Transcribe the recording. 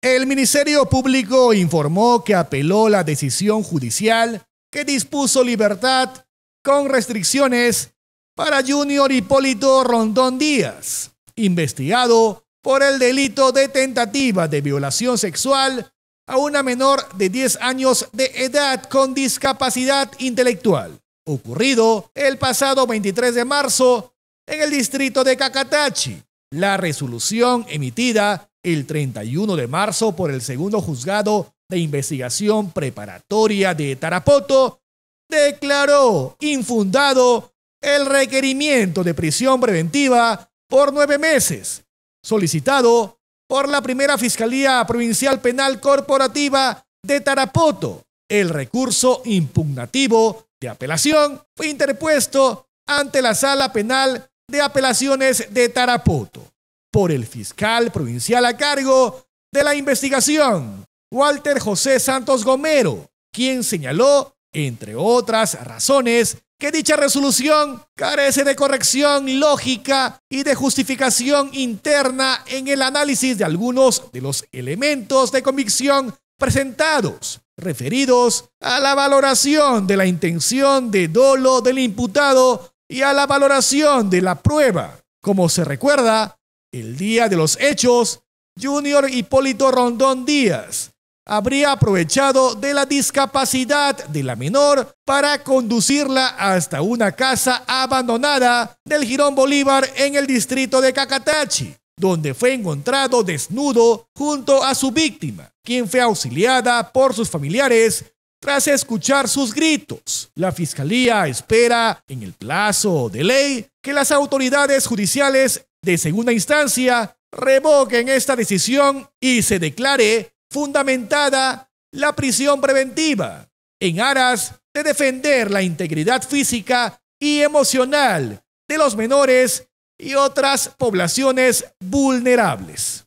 El Ministerio Público informó que apeló la decisión judicial que dispuso libertad con restricciones para Junior Hipólito Rondón Díaz, investigado por el delito de tentativa de violación sexual a una menor de 10 años de edad con discapacidad intelectual, ocurrido el pasado 23 de marzo en el distrito de Cacatachi, la resolución emitida el 31 de marzo por el segundo juzgado de investigación preparatoria de Tarapoto declaró infundado el requerimiento de prisión preventiva por nueve meses, solicitado por la primera Fiscalía Provincial Penal Corporativa de Tarapoto. El recurso impugnativo de apelación fue interpuesto ante la Sala Penal de Apelaciones de Tarapoto por el fiscal provincial a cargo de la investigación, Walter José Santos Gomero, quien señaló, entre otras razones, que dicha resolución carece de corrección lógica y de justificación interna en el análisis de algunos de los elementos de convicción presentados, referidos a la valoración de la intención de dolo del imputado y a la valoración de la prueba. Como se recuerda, el día de los hechos, Junior Hipólito Rondón Díaz habría aprovechado de la discapacidad de la menor para conducirla hasta una casa abandonada del Girón Bolívar en el distrito de Cacatachi, donde fue encontrado desnudo junto a su víctima, quien fue auxiliada por sus familiares tras escuchar sus gritos, la Fiscalía espera, en el plazo de ley, que las autoridades judiciales de segunda instancia revoquen esta decisión y se declare fundamentada la prisión preventiva, en aras de defender la integridad física y emocional de los menores y otras poblaciones vulnerables.